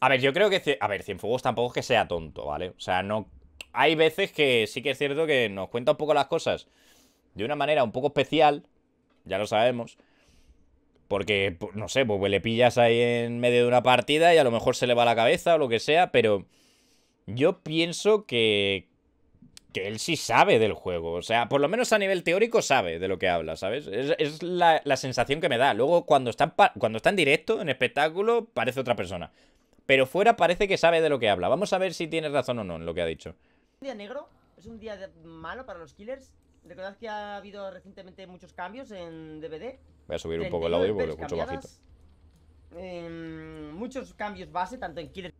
A ver, yo creo que... A ver, Cienfuegos tampoco es que sea tonto, ¿vale? O sea, no... Hay veces que sí que es cierto que nos cuenta un poco las cosas de una manera un poco especial, ya lo sabemos, porque, no sé, pues, le pillas ahí en medio de una partida y a lo mejor se le va la cabeza o lo que sea, pero yo pienso que, que él sí sabe del juego. O sea, por lo menos a nivel teórico sabe de lo que habla, ¿sabes? Es, la, sensación que me da. Luego, cuando está, cuando está en directo, en espectáculo, parece otra persona. Pero fuera parece que sabe de lo que habla. Vamos a ver si tienes razón o no en lo que ha dicho. ¿Un día negro? ¿Es un día malo para los killers? Recordad que ha habido recientemente muchos cambios en DVD. Voy a subir un poco el audio porque lo escucho bajito. Em, muchos cambios base, tanto en killers...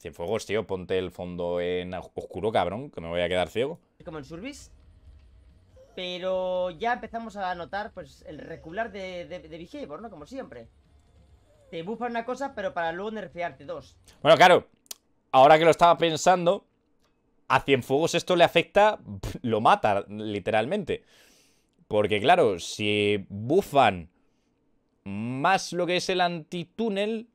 Cienfuegos, tío, ponte el fondo en oscuro, cabrón, que me voy a quedar ciego. Como en Surbis. Pero ya empezamos a notar, pues, el recular de, de, ¿no? Como siempre. Te buffan una cosa, pero para luego nerfearte dos. Bueno, claro. Ahora que lo estaba pensando, a Cienfuegos esto le afecta, lo mata, literalmente. Porque, claro, si bufan más lo que es el antitúnel,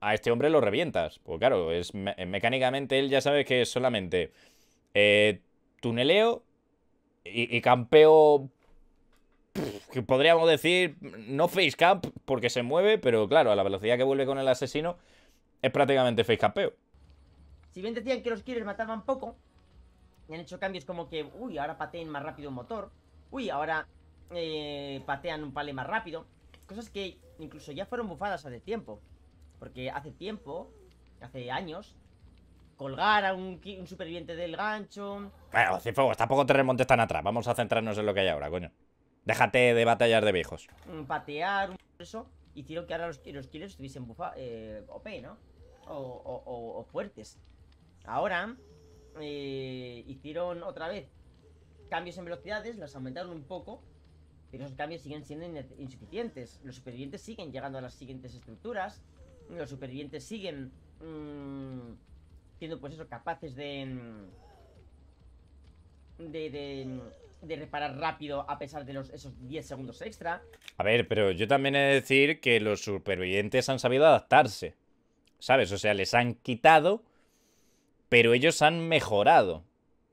a este hombre lo revientas. Pues claro, es eh, mecánicamente él ya sabe que es solamente eh, tuneleo y, campeo. que podríamos decir, no face camp porque se mueve, pero claro, a la velocidad que vuelve con el asesino es prácticamente face campeo. Si bien decían que los killers mataban poco, y han hecho cambios como que, uy, ahora pateen más rápido un motor, uy, ahora eh, patean un pale más rápido, cosas que incluso ya fueron bufadas hace tiempo. Porque hace tiempo, hace años, colgar a un, superviviente del gancho... Bueno, Cifuegos, tampoco te remontes tan atrás. Vamos a centrarnos en lo que hay ahora, coño. Déjate de batallar de viejos. Mm, patear, un eso. Hicieron que ahora los, los killers estuviesen bufa, eh, OP, ¿no? O, o, fuertes. Ahora, eh, hicieron otra vez cambios en velocidades, las aumentaron un poco, pero esos cambios siguen siendo insuficientes. Los supervivientes siguen llegando a las siguientes estructuras, los supervivientes siguen mm, siendo pues eso, capaces de, mm, mm, de, reparar rápido a pesar de los, esos 10 segundos extra. A ver, pero yo también he de decir que los supervivientes han sabido adaptarse, ¿sabes? O sea, les han quitado, pero ellos han mejorado.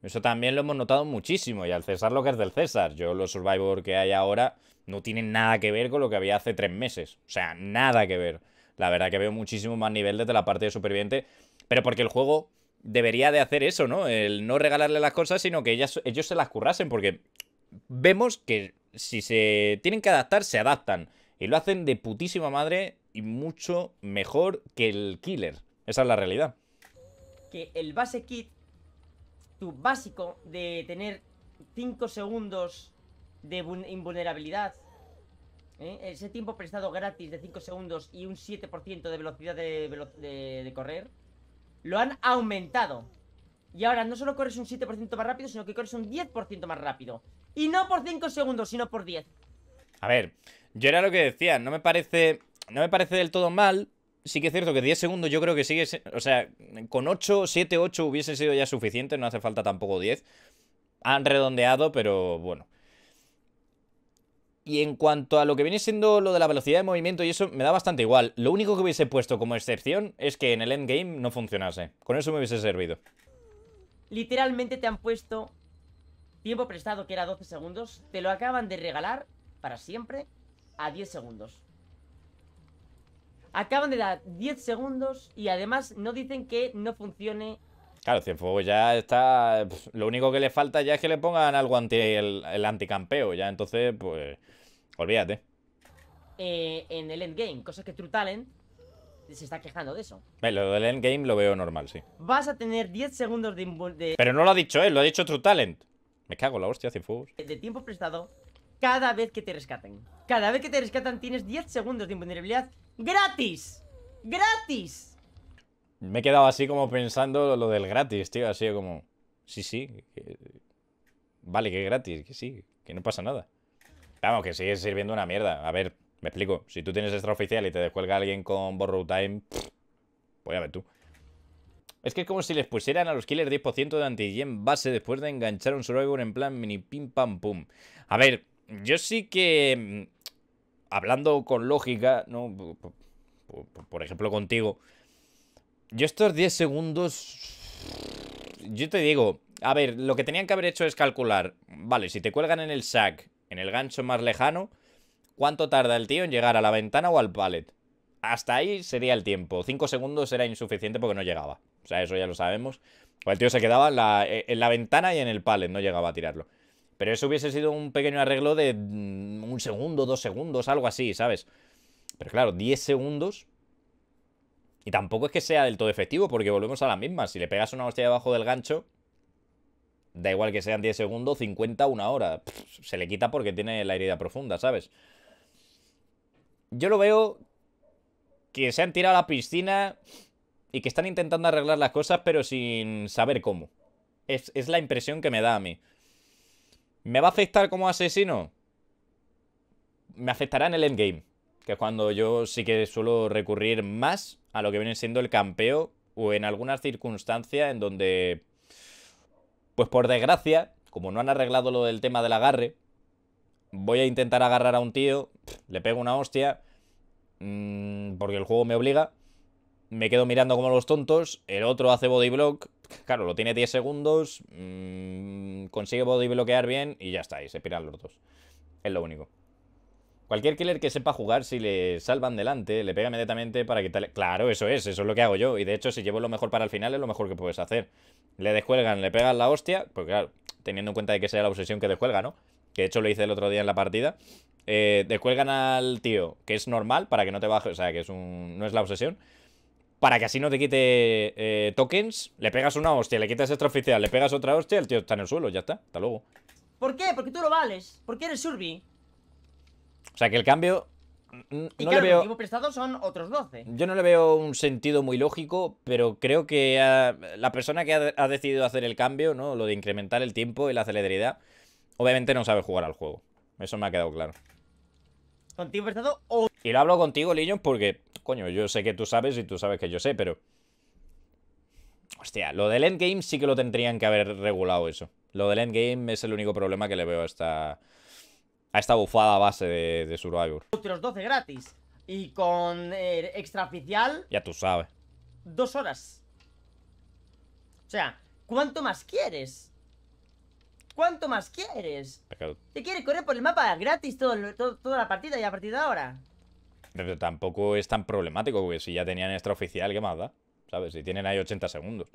Eso también lo hemos notado muchísimo, y al César lo que es del César. Yo, los Survivor que hay ahora no tienen nada que ver con lo que había hace tres meses. O sea, nada que ver la verdad que veo muchísimo más nivel desde la parte de superviviente, pero porque el juego debería de hacer eso, ¿no? El no regalarle las cosas, sino que ellos se las currasen, porque vemos que si se tienen que adaptar, se adaptan. Y lo hacen de putísima madre y mucho mejor que el killer. Esa es la realidad. Que el base kit, tu básico de tener 5 segundos de invulnerabilidad ¿Eh? Ese tiempo prestado gratis de 5 segundos y un 7% de velocidad de, de, correr lo han aumentado. Y ahora no solo corres un 7% más rápido, sino que corres un 10% más rápido. Y no por 5 segundos, sino por 10. A ver, yo era lo que decía, no me parece no me parece del todo mal. Sí que es cierto que 10 segundos yo creo que sigue, o sea, con 8, 7, 8 hubiese sido ya suficiente, no hace falta tampoco 10. Han redondeado, pero bueno. Y en cuanto a lo que viene siendo lo de la velocidad de movimiento y eso, me da bastante igual. Lo único que hubiese puesto como excepción es que en el endgame no funcionase. Con eso me hubiese servido. Literalmente te han puesto tiempo prestado, que era 12 segundos. Te lo acaban de regalar para siempre a 10 segundos. Acaban de dar 10 segundos y además no dicen que no funcione Claro, Cienfuegos ya está. lo único que le falta ya es que le pongan algo anti el, anticampeo. Ya entonces, pues. Olvídate. Eh, en el endgame, cosa que True Talent se está quejando de eso. Eh, lo del endgame lo veo normal, sí. Vas a tener 10 segundos de, de, Pero no lo ha dicho él, lo ha dicho True Talent. Me cago la hostia, Cienfuegos. De tiempo prestado cada vez que te rescaten. Cada vez que te rescatan tienes 10 segundos de invulnerabilidad gratis. ¡Gratis! Me he quedado así como pensando lo del gratis, tío. Así como, sí, sí. Vale, que es gratis, que sí, que no pasa nada. Vamos, que sigue sirviendo una mierda. A ver, me explico. Si tú tienes extra oficial y te descuelga alguien con Borrow Time, voy a ver tú. Es que es como si les pusieran a los killers 10% de antigen base después de enganchar un survivor en plan mini pim pam pum. A ver, yo sí que. Mm, hablando con lógica, ¿no? Por ejemplo, contigo. Yo estos 10 segundos... Yo te digo, a ver, lo que tenían que haber hecho es calcular, vale, si te cuelgan en el sac, en el gancho más lejano, ¿cuánto tarda el tío en llegar a la ventana o al pallet? Hasta ahí sería el tiempo. 5 segundos era insuficiente porque no llegaba. O sea, eso ya lo sabemos. O el tío se quedaba en la, en la ventana y en el pallet, no llegaba a tirarlo. Pero eso hubiese sido un pequeño arreglo de mm, un segundo, dos segundos, algo así, ¿sabes? Pero claro, 10 segundos y tampoco es que sea del todo efectivo, porque volvemos a la misma. Si le pegas una hostia debajo del gancho, da igual que sean 10 segundos, 50, una hora. se le quita porque tiene la herida profunda, ¿sabes? Yo lo veo que se han tirado a la piscina y que están intentando arreglar las cosas, pero sin saber cómo. Es, es la impresión que me da a mí. ¿Me va a afectar como asesino? Me afectará en el endgame que es cuando yo sí que suelo recurrir más a lo que viene siendo el campeo o en alguna circunstancia en donde, pues por desgracia, como no han arreglado lo del tema del agarre, voy a intentar agarrar a un tío, le pego una hostia, mm, porque el juego me obliga, me quedo mirando como los tontos, el otro hace bodyblock, claro, lo tiene 10 segundos, mm, consigue body bien y ya está, y se piran los dos. Es lo único. Cualquier killer que sepa jugar, si le salvan delante, le pega inmediatamente para quitarle... Claro, eso es, eso es lo que hago yo. Y de hecho, si llevo lo mejor para el final, es lo mejor que puedes hacer. Le descuelgan, le pegan la hostia, pues claro, teniendo en cuenta de que sea la obsesión que descuelga, ¿no? Que de hecho lo hice el otro día en la partida. Eh, descuelgan al tío, que es normal, para que no te baje, o sea, que es un, no es la obsesión. Para que así no te quite eh, tokens, le pegas una hostia, le quitas extra oficial, le pegas otra hostia, el tío está en el suelo, ya está, hasta luego. ¿Por qué? Porque tú lo vales, porque eres Surby. O sea que el cambio. Mm, no y claro, le veo... prestado son otros 12. Yo no le veo un sentido muy lógico, pero creo que la persona que ha, decidido hacer el cambio, ¿no? Lo de incrementar el tiempo y la celeridad, obviamente no sabe jugar al juego. Eso me ha quedado claro. Contigo prestado Y lo hablo contigo, Liños, porque, coño, yo sé que tú sabes y tú sabes que yo sé, pero... Hostia, lo del endgame sí que lo tendrían que haber regulado eso. Lo del endgame es el único problema que le veo a esta, a esta bufada base de, de Survivor. Los 12 gratis. Y con extraoficial. Ya tú sabes. Dos horas. O sea, ¿cuánto más quieres? ¿Cuánto más quieres? ¿Te quieres correr por el mapa gratis todo, toda la partida y a partir de ahora? Pero tampoco es tan problemático, porque si ya tenían extraoficial, ¿qué más da? ¿Sabes? Si tienen ahí 80 segundos.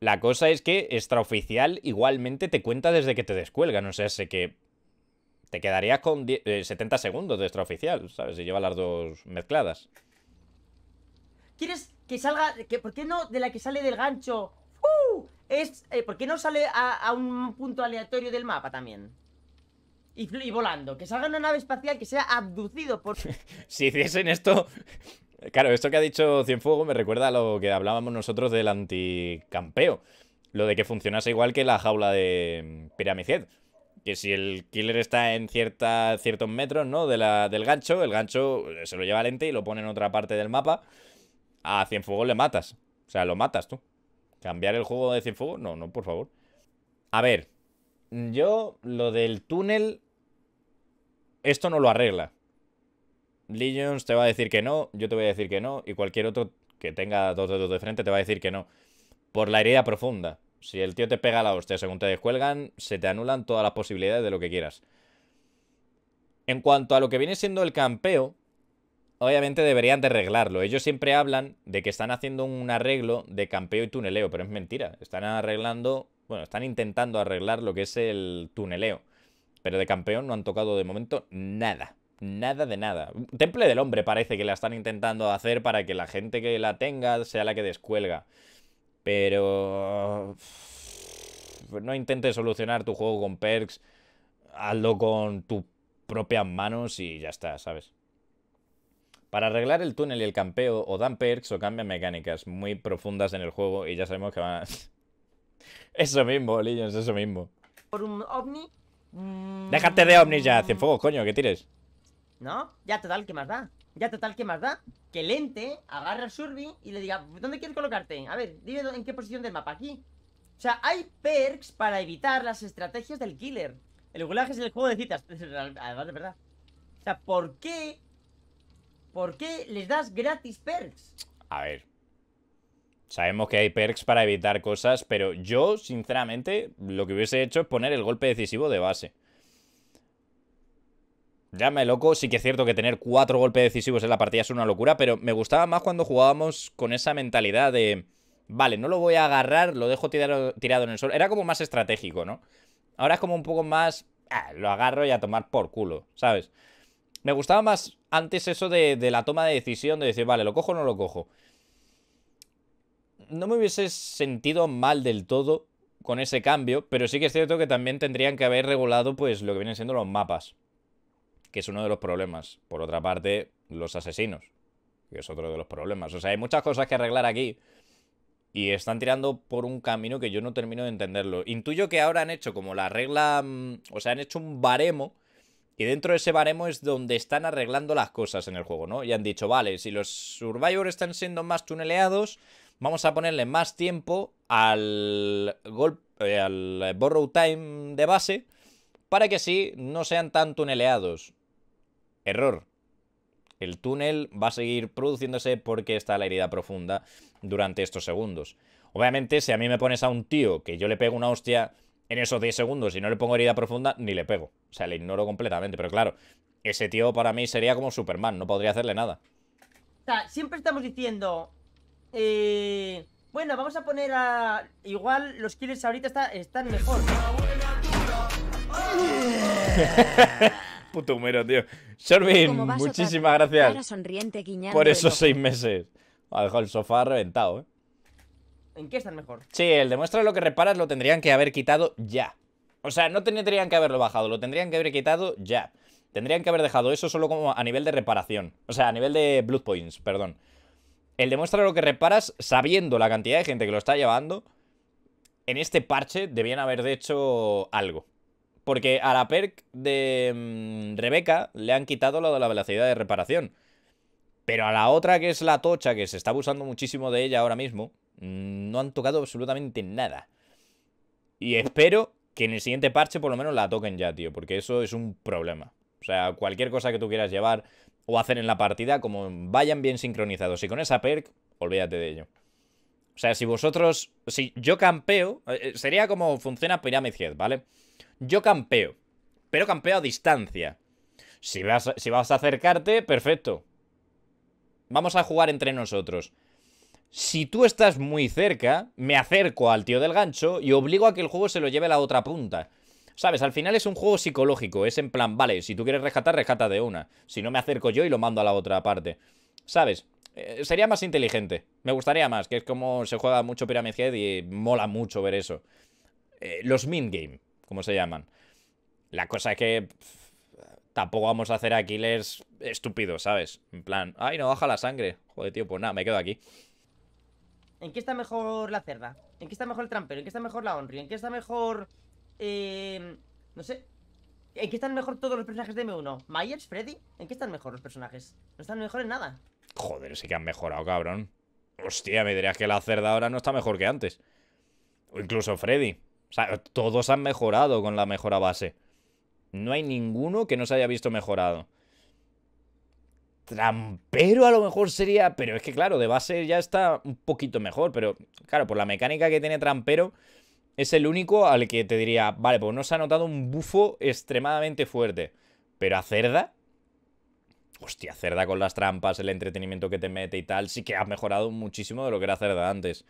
La cosa es que extraoficial igualmente te cuenta desde que te descuelgan. O sea, sé que te quedarías con 70 eh, segundos de extraoficial, ¿sabes? Si lleva las dos mezcladas. ¿Quieres que salga... Que, ¿Por qué no de la que sale del gancho? ¡Uh! Eh, ¿Por qué no sale a, un punto aleatorio del mapa también? Y, volando. Que salga una nave espacial que sea abducido por... si hiciesen esto... Claro, esto que ha dicho Cienfuego me recuerda a lo que hablábamos nosotros del anticampeo. Lo de que funcionase igual que la jaula de Piramiced que si el killer está en ciertos metros, ¿no? De la, del gancho, el gancho se lo lleva lente y lo pone en otra parte del mapa. A Cienfuegos le matas. O sea, lo matas tú. ¿Cambiar el juego de Cienfuegos? No, no, por favor. A ver, yo lo del túnel... Esto no lo arregla. Legions te va a decir que no, yo te voy a decir que no, y cualquier otro que tenga dos dedos de frente te va a decir que no. Por la herida profunda. Si el tío te pega la hostia según te descuelgan, se te anulan todas las posibilidades de lo que quieras. En cuanto a lo que viene siendo el campeo, obviamente deberían de arreglarlo. Ellos siempre hablan de que están haciendo un arreglo de campeo y tuneleo, pero es mentira. Están arreglando, bueno, están intentando arreglar lo que es el tuneleo. Pero de campeón no han tocado de momento nada. Nada de nada. Temple del hombre parece que la están intentando hacer para que la gente que la tenga sea la que descuelga. Pero no intentes solucionar tu juego con perks, hazlo con tus propias manos y ya está, ¿sabes? Para arreglar el túnel y el campeo, o dan perks o cambian mecánicas muy profundas en el juego y ya sabemos que van eso mismo, Legends, eso mismo. Por un ovni... Déjate de ovnis ya, fuego, coño, qué tires. ¿No? Ya, te da el que más da? Ya total, ¿qué más da? Que lente agarra agarre al Surby y le diga, ¿dónde quieres colocarte? A ver, dime en qué posición del mapa, aquí. O sea, hay perks para evitar las estrategias del killer. El gulaje es el juego de citas, además de verdad. O sea, ¿por qué? ¿Por qué les das gratis perks? A ver. Sabemos que hay perks para evitar cosas, pero yo, sinceramente, lo que hubiese hecho es poner el golpe decisivo de base. Llámame loco, sí que es cierto que tener cuatro golpes decisivos en la partida es una locura, pero me gustaba más cuando jugábamos con esa mentalidad de... Vale, no lo voy a agarrar, lo dejo tirado, tirado en el sol. Era como más estratégico, ¿no? Ahora es como un poco más... Ah, lo agarro y a tomar por culo, ¿sabes? Me gustaba más antes eso de, de la toma de decisión, de decir, vale, lo cojo o no lo cojo. No me hubiese sentido mal del todo con ese cambio, pero sí que es cierto que también tendrían que haber regulado pues lo que vienen siendo los mapas que es uno de los problemas. Por otra parte, los asesinos, que es otro de los problemas. O sea, hay muchas cosas que arreglar aquí y están tirando por un camino que yo no termino de entenderlo. Intuyo que ahora han hecho como la regla, mm, o sea, han hecho un baremo y dentro de ese baremo es donde están arreglando las cosas en el juego, ¿no? Y han dicho, vale, si los Survivors están siendo más tuneleados, vamos a ponerle más tiempo al, eh, al Borrow Time de base para que así no sean tan tuneleados. Error. El túnel va a seguir produciéndose porque está la herida profunda durante estos segundos. Obviamente, si a mí me pones a un tío que yo le pego una hostia en esos 10 segundos y no le pongo herida profunda, ni le pego. O sea, le ignoro completamente. Pero claro, ese tío para mí sería como Superman, no podría hacerle nada. O sea, siempre estamos diciendo... Eh, bueno, vamos a poner a... Igual los killers ahorita están mejor. Puto humero, tío. Sorbin, muchísimas gracias por esos seis meses. Ha dejado el sofá reventado, ¿eh? ¿En qué están mejor? Sí, el demuestra lo que reparas lo tendrían que haber quitado ya. O sea, no tendrían que haberlo bajado, lo tendrían que haber quitado ya. Tendrían que haber dejado eso solo como a nivel de reparación. O sea, a nivel de blood points, perdón. El demuestra lo que reparas sabiendo la cantidad de gente que lo está llevando. En este parche debían haber hecho algo. Porque a la perk de mm, Rebeca le han quitado lo de la velocidad de reparación. Pero a la otra, que es la tocha, que se está abusando muchísimo de ella ahora mismo, mm, no han tocado absolutamente nada. Y espero que en el siguiente parche por lo menos la toquen ya, tío, porque eso es un problema. O sea, cualquier cosa que tú quieras llevar o hacer en la partida, como vayan bien sincronizados. Y con esa perk, olvídate de ello. O sea, si vosotros, si yo campeo, eh, eh, sería como funciona Pyramid Head, ¿vale? Yo campeo, pero campeo a distancia. Si vas, si a acercarte, perfecto. Vamos a jugar entre nosotros. Si tú estás muy cerca, me acerco al tío del gancho y obligo a que el juego se lo lleve a la otra punta. ¿Sabes? Al final es un juego psicológico, es en plan, vale, si tú quieres rescatar, rescata de una. Si no, me acerco yo y lo mando a la otra parte. ¿Sabes? Eh, sería más inteligente. Me gustaría más, que es como se juega mucho Pyramid Head y mola mucho ver eso. Eh, los min game ¿Cómo se llaman? La cosa es que tampoco vamos a hacer Aquiles estúpido, ¿sabes? En plan, ay, no baja la sangre. Joder, tío, pues nada, me quedo aquí. ¿En qué está mejor la cerda? ¿En qué está mejor el trampero? ¿En qué está mejor la Honry? ¿En qué está mejor... Eh, no sé. ¿En qué están mejor todos los personajes de M1? ¿Myers? ¿Freddy? ¿En qué están mejor los personajes? No están mejor en nada. Joder, sí que han mejorado, cabrón. Hostia, me dirías que la cerda ahora no está mejor que antes. O incluso Freddy. O sea, todos han mejorado con la mejora base. No hay ninguno que no se haya visto mejorado. Trampero a lo mejor sería, pero es que claro, de base ya está un poquito mejor, pero claro, por la mecánica que tiene Trampero, es el único al que te diría, vale, pues no se ha notado un bufo extremadamente fuerte. Pero a Cerda, hostia, Cerda con las trampas, el entretenimiento que te mete y tal, sí que ha mejorado muchísimo de lo que era Cerda antes.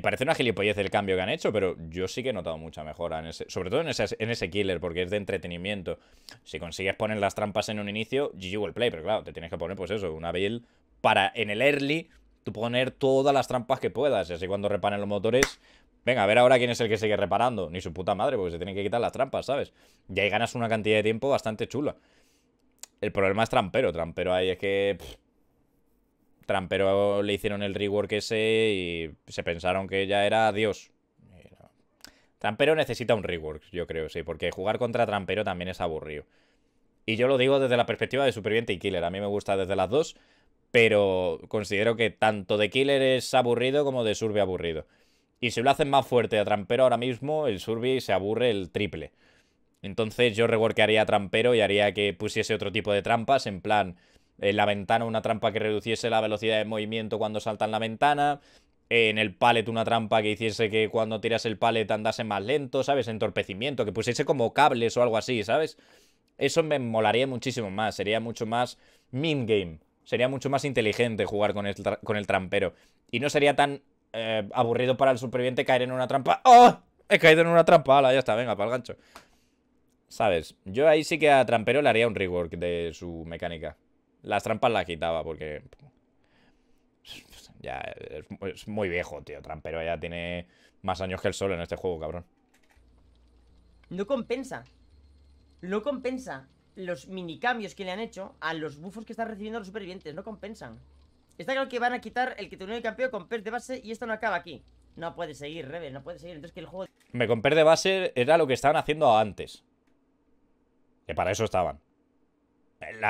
Y parece una gilipollez el cambio que han hecho, pero yo sí que he notado mucha mejora, sobre todo en ese, en ese killer, porque es de entretenimiento. Si consigues poner las trampas en un inicio, GG will play, pero claro, te tienes que poner, pues eso, una build para en el early tú poner todas las trampas que puedas. Y así cuando reparen los motores, venga, a ver ahora quién es el que sigue reparando. Ni su puta madre, porque se tienen que quitar las trampas, ¿sabes? Y ahí ganas una cantidad de tiempo bastante chula. El problema es trampero, trampero ahí es que... Trampero le hicieron el rework ese y se pensaron que ya era Dios. Trampero necesita un rework, yo creo, sí, porque jugar contra Trampero también es aburrido. Y yo lo digo desde la perspectiva de Superviviente y Killer, a mí me gusta desde las dos, pero considero que tanto de Killer es aburrido como de Surby aburrido. Y si lo hacen más fuerte a Trampero ahora mismo, el Surby se aburre el triple. Entonces yo reworkaría a Trampero y haría que pusiese otro tipo de trampas, en plan, en la ventana una trampa que reduciese la velocidad de movimiento cuando salta en la ventana. En el pallet una trampa que hiciese que cuando tiras el pallet andase más lento, ¿sabes? Entorpecimiento, que pusiese como cables o algo así, ¿sabes? Eso me molaría muchísimo más, sería mucho más min game, sería mucho más inteligente jugar con el, con el trampero. Y no sería tan eh, aburrido para el superviviente caer en una trampa. ¡Oh! He caído en una trampa, ya está, venga, para el gancho. ¿Sabes? Yo ahí sí que a Trampero le haría un rework de su mecánica. Las trampas las quitaba porque... Ya, es, muy viejo, tío. Trampero ya tiene más años que el sol en este juego, cabrón. No compensa. No compensa los minicambios que le han hecho a los buffos que están recibiendo los supervivientes. No compensan. Está claro que van a quitar el que te el campeón con Per de base y esto no acaba aquí. No puede seguir, Rebel. no puede seguir. Entonces que el juego... Me con Per de base era lo que estaban haciendo antes. Que para eso estaban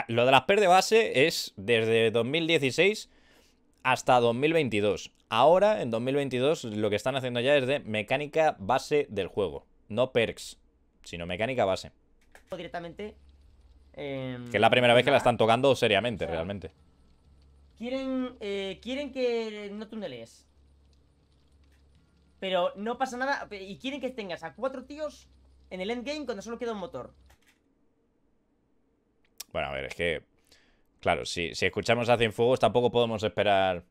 lo de las PER de base es desde 2016 hasta 2022. Ahora, en 2022, lo que están haciendo ya es de mecánica base del juego. No perks, sino mecánica base. Directamente. Em, que es la primera vez que la están tocando seriamente, realmente. Quieren, eh, quieren que no túneles. Pero no pasa nada. Y quieren que tengas a cuatro tíos en el endgame cuando solo queda un motor. Bueno, a ver, es que. Claro, si, si escuchamos a Cienfuegos tampoco podemos esperar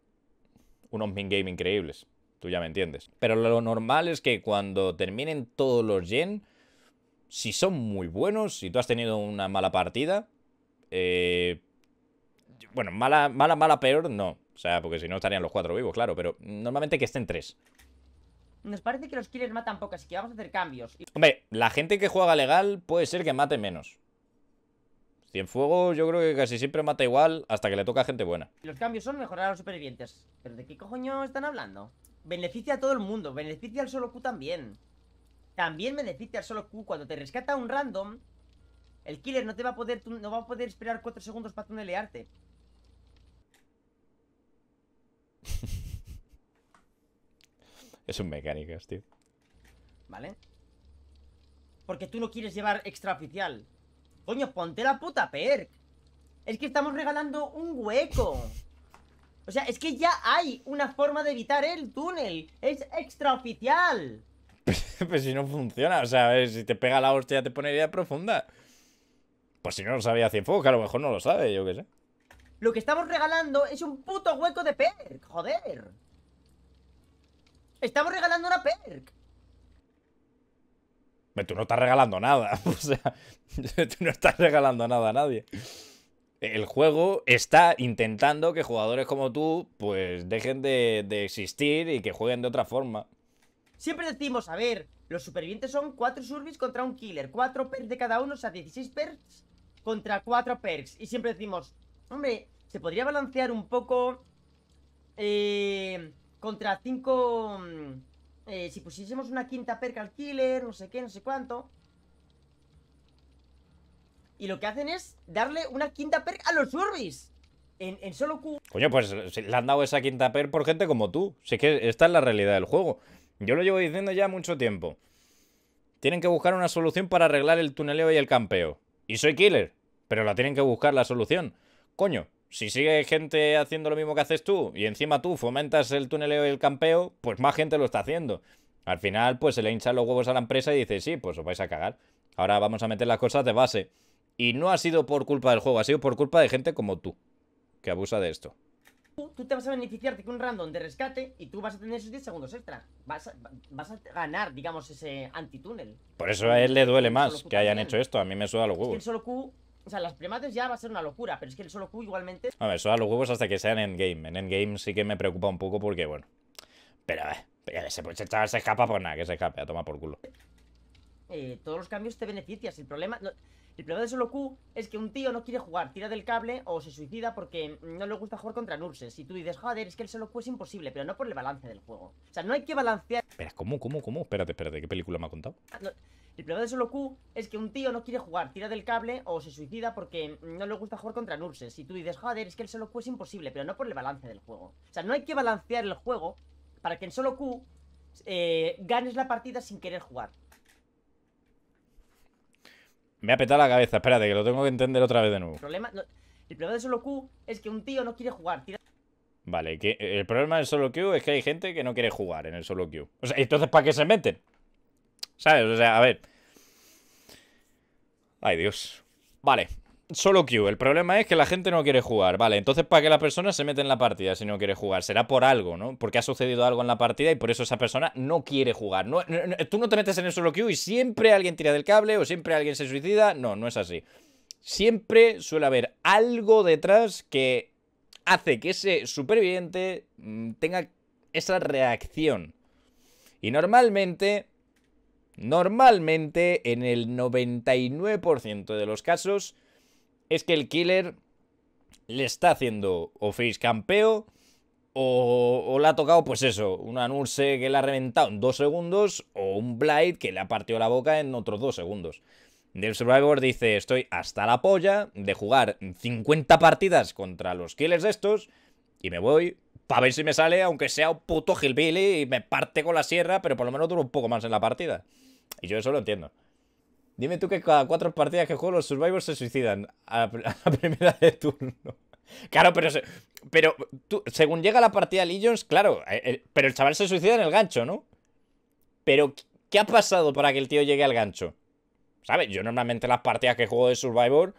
unos min-game increíbles. Tú ya me entiendes. Pero lo normal es que cuando terminen todos los gen, si son muy buenos, si tú has tenido una mala partida, eh, bueno, mala, mala, mala, peor, no. O sea, porque si no estarían los cuatro vivos, claro, pero normalmente que estén tres. Nos parece que los killers matan pocas, así que vamos a hacer cambios. Hombre, la gente que juega legal puede ser que mate menos. Cienfuegos yo creo que casi siempre mata igual hasta que le toca gente buena. Los cambios son mejorar a los supervivientes. ¿Pero de qué coño están hablando? Beneficia a todo el mundo, beneficia al solo Q también. También beneficia al solo Q. Cuando te rescata un random, el killer no te va a poder, no va a poder esperar 4 segundos para tunelearte. es un mecánico, tío. ¿Vale? Porque tú no quieres llevar extraoficial. Coño, ponte la puta perk. Es que estamos regalando un hueco. O sea, es que ya hay una forma de evitar el túnel. Es extraoficial. pues si no funciona, o sea, si te pega la hostia te pone idea profunda. Pues si no lo sabía Cienfuegos, que a lo mejor no lo sabe, yo qué sé. Lo que estamos regalando es un puto hueco de perk, joder. Estamos regalando una perk tú no estás regalando nada. O sea, tú no estás regalando nada a nadie. El juego está intentando que jugadores como tú, pues dejen de, existir y que jueguen de otra forma. Siempre decimos, a ver, los supervivientes son 4 surbis contra un killer, 4 perks de cada uno, o sea, 16 perks contra 4 perks. Y siempre decimos, hombre, se podría balancear un poco eh, contra 5... Cinco mm, eh, si pusiésemos una quinta perca al killer, no sé qué, no sé cuánto. Y lo que hacen es darle una quinta perca a los Urbis. En, solo Q. Coño, pues le han dado esa quinta perca por gente como tú. Si que esta es la realidad del juego. Yo lo llevo diciendo ya mucho tiempo. Tienen que buscar una solución para arreglar el tuneleo y el campeo. Y soy killer, pero la tienen que buscar la solución. Coño, si sigue gente haciendo lo mismo que haces tú y encima tú fomentas el tuneleo y el campeo, pues más gente lo está haciendo. Al final, pues se le hinchan los huevos a la empresa y dice, sí, pues os vais a cagar. Ahora vamos a meter las cosas de base. Y no ha sido por culpa del juego, ha sido por culpa de gente como tú, que abusa de esto. Tú te vas a beneficiarte con un random de rescate y tú vas a tener esos 10 segundos extra. Vas a, ganar, digamos, ese antitúnel. Por eso a él le duele más que hayan hecho esto. A mí me suda los huevos. solo Q o sea, las primates ya va a ser una locura, pero es que el solo Q igualmente... A ver, solo los huevos hasta que sean en endgame. En endgame sí que me preocupa un poco porque, bueno... Pero, a ver, ese, pues, se escapa, pues nada, que se escape, a tomar por culo. Eh, todos los cambios te beneficias, el problema... No... El problema de solo Q es que un tío no quiere jugar, tira del cable o se suicida porque no le gusta jugar contra Nurses. si tú dices, joder, es que el solo Q es imposible, pero no por el balance del juego. O sea, no hay que balancear. Espera, ¿cómo, cómo, cómo? Espérate, espérate, ¿qué película me ha contado? Ah, el problema de solo Q es que un tío no quiere jugar, tira del cable o se suicida porque no le gusta jugar contra Nurses. Si tú dices, joder, es que el solo Q es imposible, pero no por el balance del juego. O sea, no hay que balancear el juego para que en solo Q eh, ganes la partida sin querer jugar. Me ha petado la cabeza, espérate, que lo tengo que entender otra vez de nuevo. El problema, solo Q es que un tío no quiere jugar. Vale, que el problema del solo Q es que hay gente que no quiere jugar en el solo Q. O sea, entonces, ¿para qué se meten? ¿Sabes? O sea, a ver. Ay, Dios. Vale, solo queue. El problema es que la gente no quiere jugar. Vale, entonces ¿para qué la persona se mete en la partida si no quiere jugar? Será por algo, ¿no? Porque ha sucedido algo en la partida y por eso esa persona no quiere jugar. tú no te metes en el solo queue y siempre alguien tira del cable o siempre alguien se suicida. No, no es así. Siempre suele haber algo detrás que hace que ese superviviente mm, tenga esa reacción. Y normalmente... Normalmente, en el 99% de los casos, es que el killer le está haciendo o face campeo o, le ha tocado, pues eso, una Nurse que le ha reventado en dos segundos o un Blight que le ha partido la boca en otros dos segundos. Del Survivor dice, estoy hasta la polla de jugar 50 partidas contra los killers estos y me voy para ver si me sale, aunque sea un puto hillbilly y me parte con la sierra, pero por lo menos duro un poco más en la partida. Y yo eso lo entiendo. Dime tú que cada cuatro partidas que juego los Survivors se suicidan a, primera de turno. Claro, pero, pero según llega la partida Legions, claro, eh, eh, pero el chaval se suicida en el gancho, ¿no? Pero, ¿qué ha pasado para que el tío llegue al gancho? ¿Sabes? Yo normalmente las partidas que juego de Survivor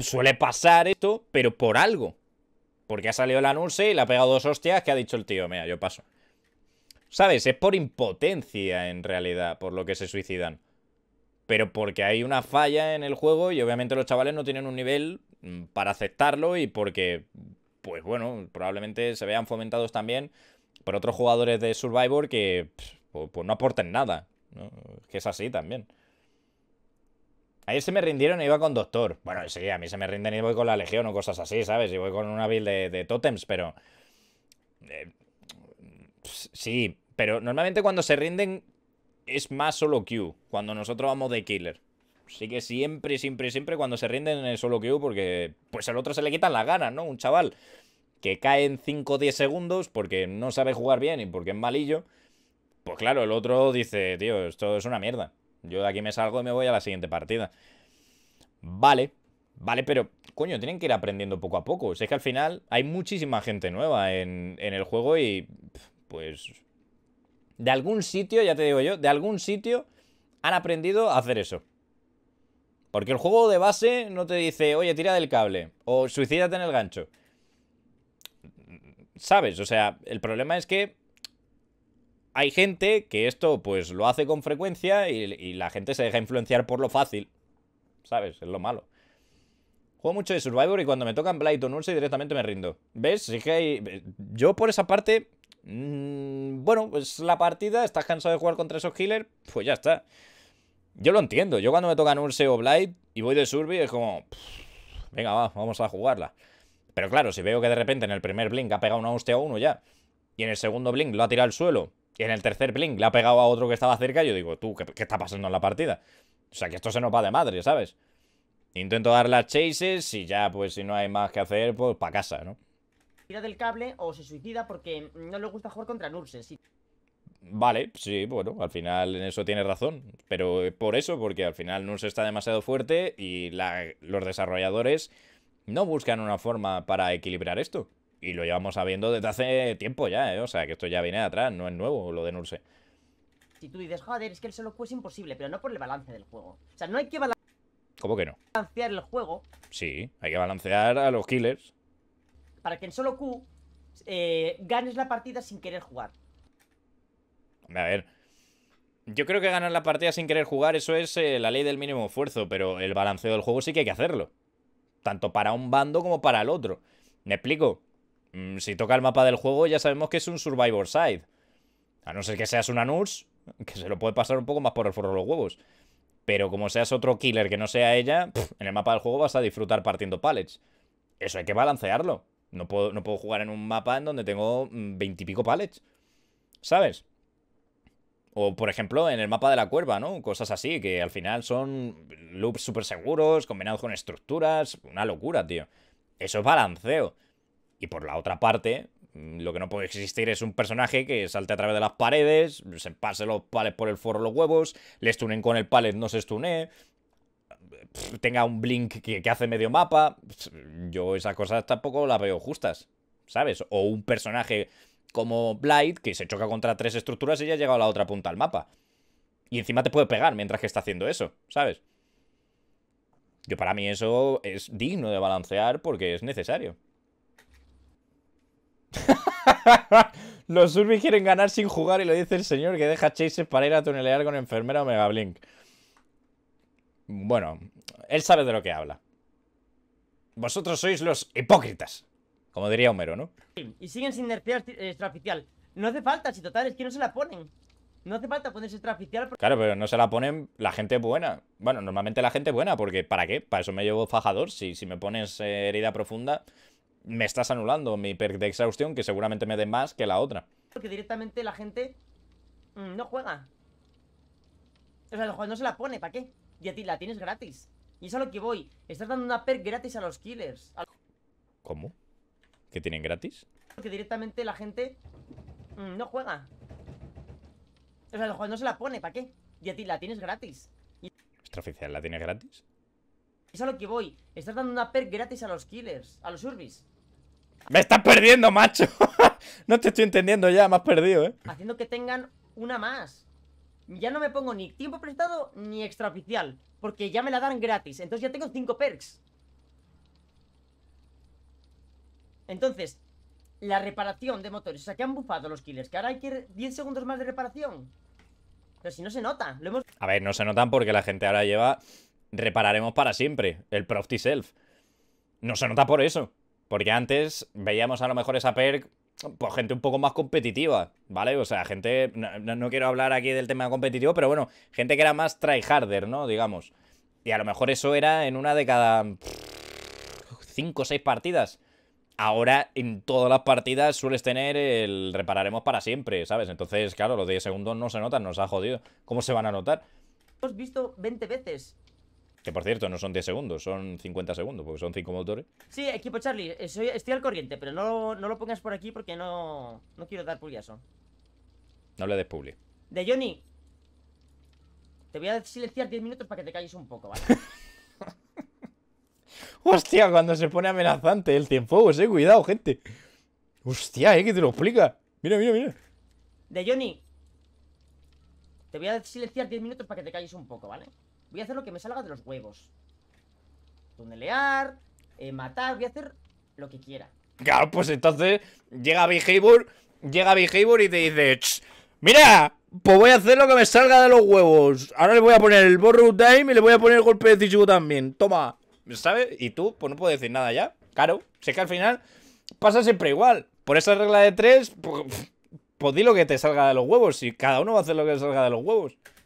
suele pasar esto, pero por algo. Porque ha salido la anuncio y le ha pegado dos hostias que ha dicho el tío, mira, yo paso. ¿Sabes? Es por impotencia en realidad, por lo que se suicidan pero porque hay una falla en el juego y obviamente los chavales no tienen un nivel mm, para aceptarlo y porque, pues bueno, probablemente se vean fomentados también por otros jugadores de Survivor que pues, no aporten nada. Que es así también. Ayer se me rindieron y iba con Doctor. Bueno, sí, a mí se me rinden y voy con la Legión o cosas así, ¿sabes? Y voy con una build de, Totems, pero... Eh, sí, pero normalmente cuando se rinden es más solo Q cuando nosotros vamos de killer. Así que siempre, siempre, siempre cuando se rinden en el solo Q, porque pues al otro se le quitan las ganas, ¿no? Un chaval que cae en 5 o 10 segundos porque no sabe jugar bien y porque es malillo, pues claro, el otro dice, tío, esto es una mierda. Yo de aquí me salgo y me voy a la siguiente partida. Vale, vale, pero coño, tienen que ir aprendiendo poco a poco. Si es que al final hay muchísima gente nueva en, en el juego y pues de algún sitio, ya te digo yo, de algún sitio han aprendido a hacer eso. Porque el juego de base no te dice, oye, tira del cable o suicídate en el gancho. ¿Sabes? O sea, el problema es que hay gente que esto pues lo hace con frecuencia y, la gente se deja influenciar por lo fácil. ¿Sabes? Es lo malo. Juego mucho de Survivor y cuando me tocan Blight o Nulse directamente me rindo. ¿Ves? Sí que hay... Yo por esa parte Mmm, bueno, pues la partida, estás cansado de jugar contra esos healers, pues ya está. Yo lo entiendo. Yo cuando me toca un o Blight y voy de survi, es como... venga, va, vamos a jugarla. Pero claro, si veo que de repente en el primer blink ha pegado una hostia a uno ya, y en el segundo blink lo ha tirado al suelo, y en el tercer blink le ha pegado a otro que estaba cerca, yo digo, tú, ¿qué, está pasando en la partida? O sea, que esto se nos va de madre, ¿sabes? Intento dar las chases y ya, pues si no hay más que hacer, pues para casa, ¿no? tira del cable o se suicida porque no le gusta jugar contra sí Vale, sí, bueno, al final en eso tiene razón. Pero por eso, porque al final Nurse está demasiado fuerte y los desarrolladores no buscan una forma para equilibrar esto. Y lo llevamos sabiendo desde hace tiempo ya, ¿eh? O sea, que esto ya viene atrás, no es nuevo lo de Nurse. Si tú dices, joder, es que el solo es imposible, pero no por el balance del juego. O sea, no hay que balancear. ¿Cómo que no? Balancear el juego. Sí, hay que balancear a los killers para que en solo Q eh, ganes la partida sin querer jugar. A ver. Yo creo que ganar la partida sin querer jugar, eso es eh, la ley del mínimo esfuerzo, pero el balanceo del juego sí que hay que hacerlo. Tanto para un bando como para el otro. ¿Me explico? Mm, si toca el mapa del juego, ya sabemos que es un Survivor Side. A no ser que seas una NURSE, que se lo puede pasar un poco más por el forro de los huevos. Pero como seas otro killer que no sea ella, en el mapa del juego vas a disfrutar partiendo pallets. Eso hay que balancearlo. No puedo, no puedo jugar en un mapa en donde tengo mm, veintipico pallets. ¿Sabes? O, por ejemplo, en el mapa de la cuerva, ¿no? Cosas así, que al final son loops súper seguros, combinados con estructuras. Una locura, tío. Eso es balanceo. Y por la otra parte, mm, lo que no puede existir es un personaje que salte a través de las paredes, se pase los palets por el forro los huevos, le stunen con el palet, no se stune tenga un blink que, hace medio mapa. Pues, yo esas cosas tampoco las veo justas, ¿sabes? O un personaje como Blight que se choca contra tres estructuras y ya ha llegado a la otra punta del mapa. Y encima te puede pegar mientras que está haciendo eso, ¿sabes? Yo para mí eso es digno de balancear porque es necesario. Los urbis quieren ganar sin jugar y lo dice el señor que deja chases para ir a tunelear con enfermera o blink bueno, él sabe de lo que habla. Vosotros sois los hipócritas, como diría Homero, ¿no? Y siguen sin nerfear eh, extraoficial. No hace falta, si total, es que no se la ponen. No hace falta ponerse extraoficial. Claro, pero no se la ponen la gente buena. Bueno, normalmente la gente buena, porque ¿para qué? Para eso me llevo fajador. Si, si me pones eh, herida profunda, me estás anulando mi perk de exhaustión, que seguramente me dé más que la otra. Porque directamente la gente mm, no juega. O sea, no se la pone, ¿para qué? y a ti la tienes gratis. Y eso es a lo que voy. Estás dando una perk gratis a los killers. ¿Cómo? ¿Que tienen gratis? Porque directamente la gente no juega. O sea, el no se la pone, ¿para qué? Y a ti la tienes gratis. Y... oficial la tienes gratis? y es a lo que voy. Estás dando una perk gratis a los killers, a los urbis. ¡Me estás perdiendo, macho! no te estoy entendiendo ya, me has perdido, ¿eh? Haciendo que tengan una más ya no me pongo ni tiempo prestado ni extraoficial. Porque ya me la dan gratis. Entonces ya tengo 5 perks. Entonces, la reparación de motores. O sea, que han bufado los killers. Que ahora hay que 10 segundos más de reparación. Pero si no se nota. A ver, no se notan porque la gente ahora lleva... Repararemos para siempre. El Profty Self. No se nota por eso. Porque antes veíamos a lo mejor esa perk pues gente un poco más competitiva, ¿vale? O sea, gente, no, quiero hablar aquí del tema competitivo, pero bueno, gente que era más tryharder, ¿no? Digamos. Y a lo mejor eso era en una de cada 5 o 6 partidas. Ahora en todas las partidas sueles tener el repararemos para siempre, ¿sabes? Entonces, claro, los 10 segundos no se notan, nos ha jodido. ¿Cómo se van a notar? Hemos visto 20 veces que por cierto, no son 10 segundos, son 50 segundos, porque son 5 motores. Sí, equipo Charlie, eh, estoy al corriente, pero no, lo pongas por aquí porque no, quiero dar puliaso. No le des publi. De Johnny, te voy a silenciar 10 minutos para que te calles un poco, ¿vale? Hostia, cuando se pone amenazante el tiempo, eh, cuidado, gente. Hostia, eh, que te lo explica. Mira, mira, mira. De Johnny, te voy a silenciar 10 minutos para que te calles un poco, ¿vale? Voy a hacer lo que me salga de los huevos. Tunelear, eh, matar, voy a hacer lo que quiera. Claro, pues entonces llega Behavior, llega Behavior y te dice, mira, pues voy a hacer lo que me salga de los huevos. Ahora le voy a poner el borrow time y le voy a poner el golpe de decisivo también. Toma, ¿sabes? Y tú, pues no puedes decir nada ya. Claro, sé que al final pasa siempre igual. Por esa regla de tres, pues, pues lo que te salga de los huevos y cada uno va a hacer lo que le salga de los huevos.